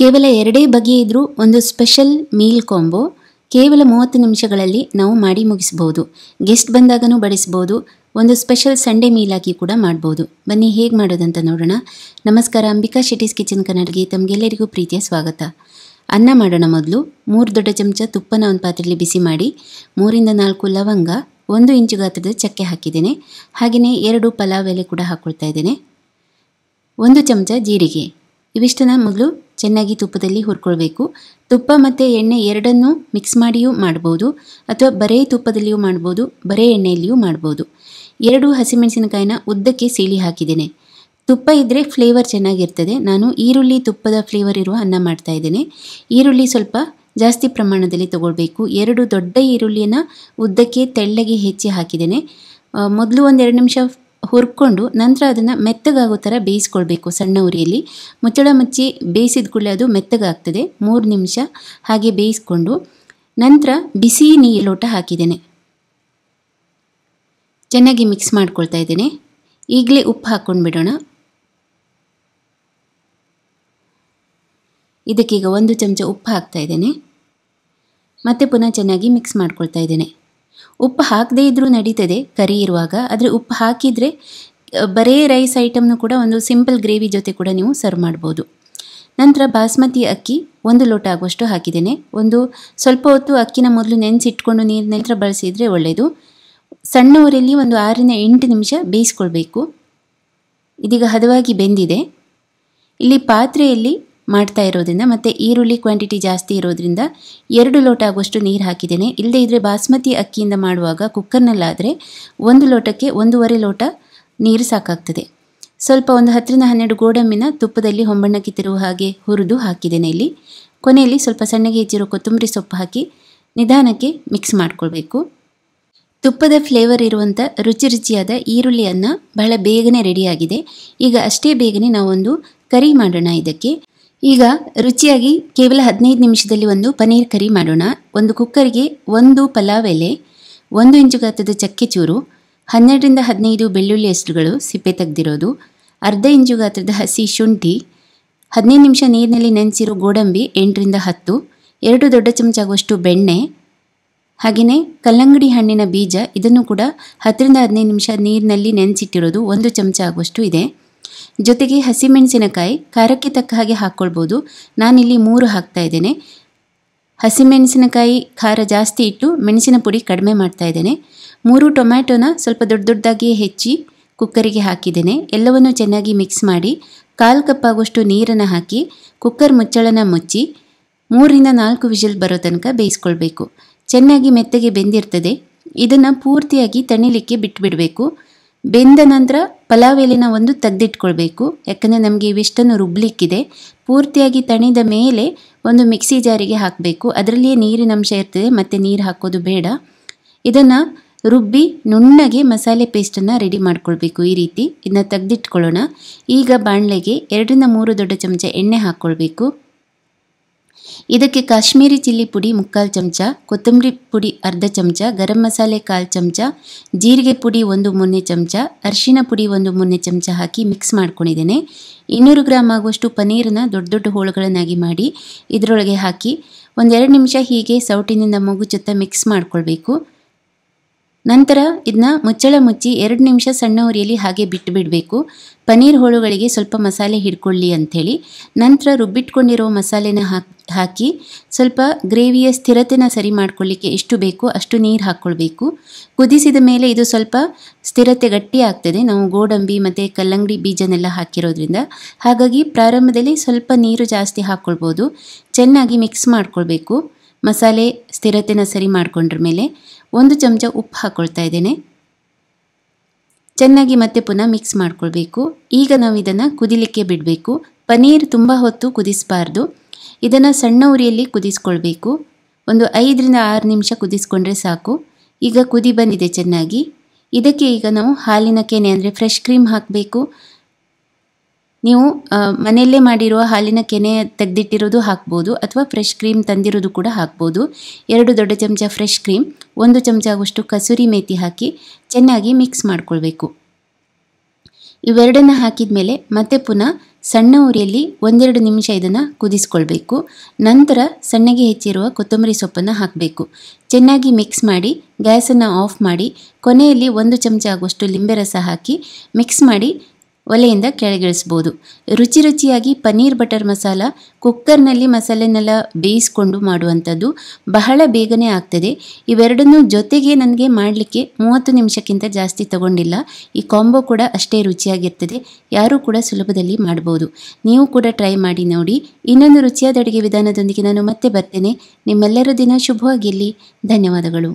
ಕೇವಲ ಎರಡೇ ಬಗೆ ಇದ್ದರೂ ಒಂದು ಸ್ಪೆಷಲ್ ಮೀಲ್ ಕಾಂಬೋ ಕೇವಲ ಮೂವತ್ತು ನಿಮಿಷಗಳಲ್ಲಿ ನಾವು ಮಾಡಿ ಮುಗಿಸ್ಬೋದು ಗೆಸ್ಟ್ ಬಂದಾಗನೂ ಬಡಿಸ್ಬೋದು ಒಂದು ಸ್ಪೆಷಲ್ ಸಂಡೇ ಆಗಿ ಕೂಡ ಮಾಡ್ಬೋದು ಬನ್ನಿ ಹೇಗೆ ಮಾಡೋದಂತ ನೋಡೋಣ ನಮಸ್ಕಾರ ಅಂಬಿಕಾ ಶೆಟ್ಟೀಸ್ ಕಿಚನ್ ಕನ್ನಡಿಗೆ ತಮಗೆಲ್ಲರಿಗೂ ಪ್ರೀತಿಯ ಸ್ವಾಗತ ಅನ್ನ ಮಾಡೋಣ ಮೊದಲು ಮೂರು ದೊಡ್ಡ ಚಮಚ ತುಪ್ಪನ ಒಂದು ಪಾತ್ರೆಯಲ್ಲಿ ಬಿಸಿ ಮಾಡಿ ಮೂರಿಂದ ನಾಲ್ಕು ಲವಂಗ ಒಂದು ಇಂಚು ಗಾತ್ರದ ಚಕ್ಕೆ ಹಾಕಿದ್ದೇನೆ ಹಾಗೆಯೇ ಎರಡು ಪಲಾವ್ ಎಲೆ ಕೂಡ ಹಾಕ್ಕೊಳ್ತಾ ಇದ್ದೇನೆ ಒಂದು ಚಮಚ ಜೀರಿಗೆ ಇವಿಷ್ಟನ್ನ ಮೊದಲು ಚೆನ್ನಾಗಿ ತುಪ್ಪದಲ್ಲಿ ಹುರ್ಕೊಳ್ಬೇಕು ತುಪ್ಪ ಮತ್ತು ಎಣ್ಣೆ ಎರಡನ್ನೂ ಮಿಕ್ಸ್ ಮಾಡಿಯೂ ಮಾಡ್ಬೋದು ಅಥವಾ ಬರೇ ತುಪ್ಪದಲ್ಲಿಯೂ ಮಾಡ್ಬೋದು ಬರೇ ಎಣ್ಣೆಯಲ್ಲಿಯೂ ಮಾಡ್ಬೋದು ಎರಡು ಹಸಿಮೆಣಸಿನಕಾಯಿನ ಉದ್ದಕ್ಕೆ ಸೀಳಿ ಹಾಕಿದ್ದೇನೆ ತುಪ್ಪ ಇದ್ದರೆ ಫ್ಲೇವರ್ ಚೆನ್ನಾಗಿರ್ತದೆ ನಾನು ಈರುಳ್ಳಿ ತುಪ್ಪದ ಫ್ಲೇವರ್ ಇರುವ ಅನ್ನ ಮಾಡ್ತಾ ಇದ್ದೇನೆ ಈರುಳ್ಳಿ ಸ್ವಲ್ಪ ಜಾಸ್ತಿ ಪ್ರಮಾಣದಲ್ಲಿ ತಗೊಳ್ಬೇಕು ಎರಡು ದೊಡ್ಡ ಈರುಳ್ಳಿಯನ್ನು ಉದ್ದಕ್ಕೆ ತೆಳ್ಳಗೆ ಹೆಚ್ಚಿ ಹಾಕಿದ್ದೇನೆ ಮೊದಲು ಒಂದೆರಡು ನಿಮಿಷ ಹುರ್ಕೊಂಡು ನಂತರ ಅದನ್ನು ಮೆತ್ತಗಾಗೋ ಥರ ಬೇಯಿಸ್ಕೊಳ್ಬೇಕು ಸಣ್ಣ ಉರಿಯಲ್ಲಿ ಮುಚ್ಚಳ ಮುಚ್ಚಿ ಬೇಯಿಸಿದ ಕೂಡಲೇ ಅದು ಮೆತ್ತಗಾಗ್ತದೆ ಮೂರು ನಿಮಿಷ ಹಾಗೆ ಬೇಯಿಸ್ಕೊಂಡು ನಂತರ ಬಿಸಿ ನೀರು ಲೋಟ ಹಾಕಿದ್ದೇನೆ ಚೆನ್ನಾಗಿ ಮಿಕ್ಸ್ ಮಾಡ್ಕೊಳ್ತಾ ಇದ್ದೇನೆ ಈಗಲೇ ಉಪ್ಪು ಹಾಕ್ಕೊಂಡು ಬಿಡೋಣ ಇದಕ್ಕೀಗ ಒಂದು ಚಮಚ ಉಪ್ಪು ಹಾಕ್ತಾ ಇದ್ದೇನೆ ಮತ್ತೆ ಪುನಃ ಚೆನ್ನಾಗಿ ಮಿಕ್ಸ್ ಮಾಡ್ಕೊಳ್ತಾ ಇದ್ದೇನೆ ಉಪ್ಪು ಹಾಕದೇ ಇದ್ದರೂ ನಡೀತದೆ ಕರಿ ಇರುವಾಗ ಆದರೆ ಉಪ್ಪು ಹಾಕಿದರೆ ಬರೇ ರೈಸ್ ಐಟಮ್ನು ಕೂಡ ಒಂದು ಸಿಂಪಲ್ ಗ್ರೇವಿ ಜೊತೆ ಕೂಡ ನೀವು ಸರ್ವ್ ಮಾಡ್ಬೋದು ನಂತರ ಬಾಸ್ಮತಿ ಅಕ್ಕಿ ಒಂದು ಲೋಟ ಆಗುವಷ್ಟು ಹಾಕಿದ್ದೇನೆ ಒಂದು ಸ್ವಲ್ಪ ಹೊತ್ತು ಅಕ್ಕಿನ ಮೊದಲು ನೆನೆಸಿಟ್ಕೊಂಡು ನೀರು ನಂತರ ಬಳಸಿದರೆ ಒಳ್ಳೆಯದು ಸಣ್ಣ ಊರಲ್ಲಿ ಒಂದು ಆರರಿಂದ ಎಂಟು ನಿಮಿಷ ಬೇಯಿಸ್ಕೊಳ್ಬೇಕು ಇದೀಗ ಹದವಾಗಿ ಬೆಂದಿದೆ ಇಲ್ಲಿ ಪಾತ್ರೆಯಲ್ಲಿ ಮಾಡ್ತಾ ಇರೋದ್ರಿಂದ ಮತ್ತು ಈರುಳ್ಳಿ ಕ್ವಾಂಟಿಟಿ ಜಾಸ್ತಿ ಇರೋದ್ರಿಂದ ಎರಡು ಲೋಟ ಆಗುವಷ್ಟು ನೀರು ಹಾಕಿದ್ದೇನೆ ಇಲ್ಲದೇ ಇದ್ದರೆ ಬಾಸ್ಮತಿ ಅಕ್ಕಿಯಿಂದ ಮಾಡುವಾಗ ಕುಕ್ಕರ್ನಲ್ಲಾದರೆ ಒಂದು ಲೋಟಕ್ಕೆ ಒಂದೂವರೆ ಲೋಟ ನೀರು ಸಾಕಾಗ್ತದೆ ಸ್ವಲ್ಪ ಒಂದು ಹತ್ತರಿಂದ ಹನ್ನೆರಡು ಗೋಡಂಬಿನ ತುಪ್ಪದಲ್ಲಿ ಹೊಂಬಣ್ಣಕ್ಕೆ ತಿರುವ ಹಾಗೆ ಹುರಿದು ಹಾಕಿದ್ದೇನೆ ಇಲ್ಲಿ ಕೊನೆಯಲ್ಲಿ ಸ್ವಲ್ಪ ಸಣ್ಣಗೆ ಹೆಚ್ಚಿರೋ ಕೊತ್ತಂಬರಿ ಸೊಪ್ಪು ಹಾಕಿ ನಿಧಾನಕ್ಕೆ ಮಿಕ್ಸ್ ಮಾಡಿಕೊಳ್ಬೇಕು ತುಪ್ಪದ ಫ್ಲೇವರ್ ಇರುವಂಥ ರುಚಿ ರುಚಿಯಾದ ಈರುಳ್ಳಿಯನ್ನು ಬಹಳ ಬೇಗನೆ ರೆಡಿಯಾಗಿದೆ ಈಗ ಅಷ್ಟೇ ಬೇಗನೆ ನಾವೊಂದು ಕರಿ ಮಾಡೋಣ ಇದಕ್ಕೆ ಈಗ ರುಚಿಯಾಗಿ ಕೇವಲ ಹದಿನೈದು ನಿಮಿಷದಲ್ಲಿ ಒಂದು ಪನೀರ್ ಕರಿ ಮಾಡೋಣ ಒಂದು ಕುಕ್ಕರ್ಗೆ ಒಂದು ಪಲಾವ್ ಎಲೆ ಒಂದು ಇಂಚು ಗಾತ್ರದ ಚಕ್ಕೆ ಚೂರು ಹನ್ನೆರಡರಿಂದ ಹದಿನೈದು ಬೆಳ್ಳುಳ್ಳಿ ಹೆಸರುಗಳು ಸಿಪ್ಪೆ ತೆಗೆದಿರೋದು ಅರ್ಧ ಇಂಚು ಗಾತ್ರದ ಹಸಿ ಶುಂಠಿ ಹದಿನೈದು ನಿಮಿಷ ನೀರಿನಲ್ಲಿ ನೆನೆಸಿರೋ ಗೋಡಂಬಿ ಎಂಟರಿಂದ ಹತ್ತು ಎರಡು ದೊಡ್ಡ ಚಮಚ ಆಗುವಷ್ಟು ಬೆಣ್ಣೆ ಹಾಗೆಯೇ ಕಲ್ಲಂಗಡಿ ಹಣ್ಣಿನ ಬೀಜ ಇದನ್ನು ಕೂಡ ಹತ್ತರಿಂದ ಹದಿನೈದು ನಿಮಿಷ ನೀರಿನಲ್ಲಿ ನೆನೆಸಿಟ್ಟಿರೋದು ಒಂದು ಚಮಚ ಆಗುವಷ್ಟು ಇದೆ ಜೊತೆಗೆ ಹಸಿಮೆಣಸಿನಕಾಯಿ ಖಾರಕ್ಕೆ ತಕ್ಕ ಹಾಗೆ ಹಾಕ್ಕೊಳ್ಬೋದು ನಾನಿಲ್ಲಿ ಮೂರು ಹಾಕ್ತಾ ಇದ್ದೇನೆ ಹಸಿಮೆಣಸಿನಕಾಯಿ ಖಾರ ಜಾಸ್ತಿ ಇಟ್ಟು ಮೆಣಸಿನ ಪುಡಿ ಕಡಿಮೆ ಮಾಡ್ತಾ ಇದ್ದೇನೆ ಮೂರು ಟೊಮ್ಯಾಟೊನ ಸ್ವಲ್ಪ ದೊಡ್ಡ ದೊಡ್ಡದಾಗಿಯೇ ಹೆಚ್ಚಿ ಕುಕ್ಕರಿಗೆ ಹಾಕಿದ್ದೇನೆ ಎಲ್ಲವನ್ನು ಚೆನ್ನಾಗಿ ಮಿಕ್ಸ್ ಮಾಡಿ ಕಾಲು ಕಪ್ಪಾಗುವಷ್ಟು ನೀರನ್ನು ಹಾಕಿ ಕುಕ್ಕರ್ ಮುಚ್ಚಳನ ಮುಚ್ಚಿ ಮೂರರಿಂದ ನಾಲ್ಕು ವಿಷಲ್ ಬರೋ ತನಕ ಬೇಯಿಸ್ಕೊಳ್ಬೇಕು ಚೆನ್ನಾಗಿ ಮೆತ್ತಗೆ ಬೆಂದಿರ್ತದೆ ಇದನ್ನು ಪೂರ್ತಿಯಾಗಿ ತಣಿಲಿಕ್ಕೆ ಬಿಟ್ಟುಬಿಡಬೇಕು ಬೆಂದ ನಂತರ ಪಲಾವ್ ಎಲೆನ ಒಂದು ತೆಗೆದಿಟ್ಕೊಳ್ಬೇಕು ಯಾಕಂದರೆ ನಮಗೆ ಇವಿಷ್ಟನ್ನು ರುಬ್ಲಿಕ್ಕಿದೆ ಪೂರ್ತಿಯಾಗಿ ತಣಿದ ಮೇಲೆ ಒಂದು ಮಿಕ್ಸಿ ಜಾರಿಗೆ ಹಾಕಬೇಕು ಅದರಲ್ಲಿಯೇ ನೀರಿನ ಅಂಶ ಇರ್ತದೆ ಮತ್ತು ನೀರು ಹಾಕೋದು ಬೇಡ ಇದನ್ನು ರುಬ್ಬಿ ನುಣ್ಣಗೆ ಮಸಾಲೆ ಪೇಸ್ಟನ್ನು ರೆಡಿ ಮಾಡ್ಕೊಳ್ಬೇಕು ಈ ರೀತಿ ಇದನ್ನ ತೆಗೆದಿಟ್ಕೊಳ್ಳೋಣ ಈಗ ಬಾಣಲೆಗೆ ಎರಡರಿಂದ ಮೂರು ದೊಡ್ಡ ಚಮಚ ಎಣ್ಣೆ ಹಾಕ್ಕೊಳ್ಬೇಕು ಇದಕ್ಕೆ ಕಾಶ್ಮೀರಿ ಚಿಲ್ಲಿ ಪುಡಿ ಮುಕ್ಕಾಲು ಚಮಚ ಕೊತ್ತಂಬರಿ ಪುಡಿ ಅರ್ಧ ಚಮಚ ಗರಂ ಮಸಾಲೆ ಕಾಲು ಚಮಚ ಜೀರಿಗೆ ಪುಡಿ ಒಂದು ಮೂರನೇ ಚಮಚ ಅರಿಶಿನ ಪುಡಿ ಒಂದು ಮೂರನೇ ಚಮಚ ಹಾಕಿ ಮಿಕ್ಸ್ ಮಾಡ್ಕೊಂಡಿದ್ದೇನೆ ಇನ್ನೂರು ಗ್ರಾಮ್ ಆಗುವಷ್ಟು ಪನೀರನ್ನ ದೊಡ್ಡ ದೊಡ್ಡ ಹೋಳುಗಳನ್ನಾಗಿ ಮಾಡಿ ಇದರೊಳಗೆ ಹಾಕಿ ಒಂದೆರಡು ನಿಮಿಷ ಹೀಗೆ ಸೌಟಿನಿಂದ ಮಗುಚುತ್ತಾ ಮಿಕ್ಸ್ ಮಾಡ್ಕೊಳ್ಬೇಕು ನಂತರ ಇದನ್ನ ಮುಚ್ಚಳ ಮುಚ್ಚಿ ಎರಡು ನಿಮಿಷ ಸಣ್ಣ ಉರಿಯಲ್ಲಿ ಹಾಗೆ ಬಿಟ್ಟು ಬಿಡಬೇಕು ಪನ್ನೀರ್ ಹೋಳುಗಳಿಗೆ ಸ್ವಲ್ಪ ಮಸಾಲೆ ಹಿಡ್ಕೊಳ್ಳಿ ಅಂಥೇಳಿ ನಂತರ ರುಬ್ಬಿಟ್ಕೊಂಡಿರೋ ಮಸಾಲೆನ ಹಾಕಿ ಸ್ವಲ್ಪ ಗ್ರೇವಿಯ ಸ್ಥಿರತೆನ ಸರಿ ಮಾಡ್ಕೊಳ್ಳಿಕ್ಕೆ ಎಷ್ಟು ಬೇಕೋ ಅಷ್ಟು ನೀರು ಹಾಕ್ಕೊಳ್ಬೇಕು ಕುದಿಸಿದ ಮೇಲೆ ಇದು ಸ್ವಲ್ಪ ಸ್ಥಿರತೆ ಗಟ್ಟಿ ಆಗ್ತದೆ ನಾವು ಗೋಡಂಬಿ ಮತ್ತು ಕಲ್ಲಂಗಡಿ ಬೀಜನೆಲ್ಲ ಹಾಕಿರೋದ್ರಿಂದ ಹಾಗಾಗಿ ಪ್ರಾರಂಭದಲ್ಲಿ ಸ್ವಲ್ಪ ನೀರು ಜಾಸ್ತಿ ಹಾಕ್ಕೊಳ್ಬೋದು ಚೆನ್ನಾಗಿ ಮಿಕ್ಸ್ ಮಾಡ್ಕೊಳ್ಬೇಕು ಮಸಾಲೆ ಸ್ಥಿರತೆನ ಸರಿ ಮಾಡಿಕೊಂಡ್ರ ಮೇಲೆ ಒಂದು ಚಮಚ ಉಪ್ಪು ಹಾಕ್ಕೊಳ್ತಾ ಇದ್ದೇನೆ ಚೆನ್ನಾಗಿ ಮತ್ತೆ ಪುನಃ ಮಿಕ್ಸ್ ಮಾಡ್ಕೊಳ್ಬೇಕು ಈಗ ನಾವು ಇದನ್ನು ಕುದಿಲಿಕ್ಕೆ ಬಿಡಬೇಕು ಪನೀರ್ ತುಂಬ ಹೊತ್ತು ಕುದಿಸ್ಬಾರ್ದು ಇದನ್ನು ಸಣ್ಣ ಉರಿಯಲ್ಲಿ ಕುದಿಸ್ಕೊಳ್ಬೇಕು ಒಂದು ಐದರಿಂದ ಆರು ನಿಮಿಷ ಕುದಿಸ್ಕೊಂಡ್ರೆ ಸಾಕು ಈಗ ಕುದಿ ಬಂದಿದೆ ಚೆನ್ನಾಗಿ ಇದಕ್ಕೆ ಈಗ ನಾವು ಹಾಲಿನ ಕೆನೆ ಅಂದರೆ ಫ್ರೆಶ್ ಕ್ರೀಮ್ ಹಾಕಬೇಕು ನೀವು ಮನೆಯಲ್ಲೇ ಮಾಡಿರುವ ಹಾಲಿನ ಕೆನೆ ತೆಗೆದಿಟ್ಟಿರೋದು ಹಾಕ್ಬೋದು ಅಥವಾ ಫ್ರೆಶ್ ಕ್ರೀಮ್ ತಂದಿರೋದು ಕೂಡ ಹಾಕ್ಬೋದು ಎರಡು ದೊಡ್ಡ ಚಮಚ ಫ್ರೆಶ್ ಕ್ರೀಮ್ ಒಂದು ಚಮಚ ಆಗುವಷ್ಟು ಕಸೂರಿ ಮೇತಿ ಹಾಕಿ ಚೆನ್ನಾಗಿ ಮಿಕ್ಸ್ ಮಾಡಿಕೊಳ್ಬೇಕು ಇವೆರಡನ್ನು ಹಾಕಿದ ಮೇಲೆ ಮತ್ತೆ ಪುನಃ ಸಣ್ಣ ಉರಿಯಲ್ಲಿ ಒಂದೆರಡು ನಿಮಿಷ ಇದನ್ನು ಕುದಿಸ್ಕೊಳ್ಬೇಕು ನಂತರ ಸಣ್ಣಗೆ ಹೆಚ್ಚಿರುವ ಕೊತ್ತಂಬರಿ ಸೊಪ್ಪನ್ನು ಹಾಕಬೇಕು ಚೆನ್ನಾಗಿ ಮಿಕ್ಸ್ ಮಾಡಿ ಗ್ಯಾಸನ್ನು ಆಫ್ ಮಾಡಿ ಕೊನೆಯಲ್ಲಿ ಒಂದು ಚಮಚ ಆಗುವಷ್ಟು ಲಿಂಬೆ ರಸ ಹಾಕಿ ಮಿಕ್ಸ್ ಮಾಡಿ ಒಲೆಯಿಂದ ಕೆಳಗಿಳಿಸ್ಬೋದು ರುಚಿ ರುಚಿಯಾಗಿ ಪನ್ನೀರ್ ಬಟರ್ ಮಸಾಲ ಕುಕ್ಕರ್ನಲ್ಲಿ ಮಸಾಲೆನೆಲ್ಲ ಬೇಯಿಸ್ಕೊಂಡು ಮಾಡುವಂಥದ್ದು ಬಹಳ ಬೇಗನೆ ಆಗ್ತದೆ ಇವೆರಡನ್ನೂ ಜೊತೆಗೆ ನನಗೆ ಮಾಡಲಿಕ್ಕೆ ಮೂವತ್ತು ನಿಮಿಷಕ್ಕಿಂತ ಜಾಸ್ತಿ ತಗೊಂಡಿಲ್ಲ ಈ ಕಾಂಬೋ ಕೂಡ ಅಷ್ಟೇ ರುಚಿಯಾಗಿರ್ತದೆ ಯಾರೂ ಕೂಡ ಸುಲಭದಲ್ಲಿ ಮಾಡ್ಬೋದು ನೀವು ಕೂಡ ಟ್ರೈ ಮಾಡಿ ನೋಡಿ ಇನ್ನೊಂದು ರುಚಿಯಾದ ಅಡುಗೆ ವಿಧಾನದೊಂದಿಗೆ ನಾನು ಮತ್ತೆ ಬರ್ತೇನೆ ನಿಮ್ಮೆಲ್ಲರ ದಿನ ಶುಭವಾಗಿರಲಿ ಧನ್ಯವಾದಗಳು